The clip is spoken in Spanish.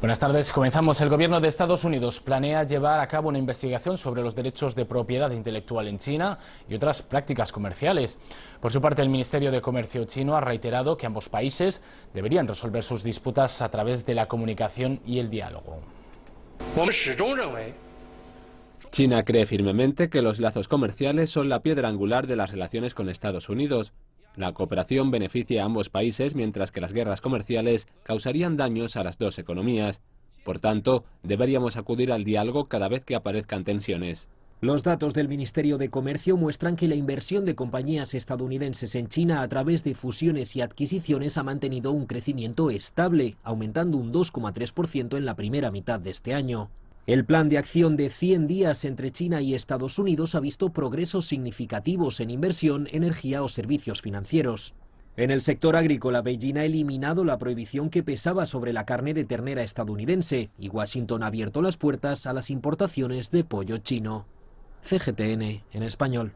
Buenas tardes. Comenzamos. El gobierno de Estados Unidos planea llevar a cabo una investigación sobre los derechos de propiedad intelectual en China y otras prácticas comerciales. Por su parte, el Ministerio de Comercio chino ha reiterado que ambos países deberían resolver sus disputas a través de la comunicación y el diálogo. China cree firmemente que los lazos comerciales son la piedra angular de las relaciones con Estados Unidos, la cooperación beneficia a ambos países mientras que las guerras comerciales causarían daños a las dos economías. Por tanto, deberíamos acudir al diálogo cada vez que aparezcan tensiones. Los datos del Ministerio de Comercio muestran que la inversión de compañías estadounidenses en China a través de fusiones y adquisiciones ha mantenido un crecimiento estable, aumentando un 2,3% en la primera mitad de este año. El plan de acción de 100 días entre China y Estados Unidos ha visto progresos significativos en inversión, energía o servicios financieros. En el sector agrícola, Beijing ha eliminado la prohibición que pesaba sobre la carne de ternera estadounidense y Washington ha abierto las puertas a las importaciones de pollo chino. CGTN en español.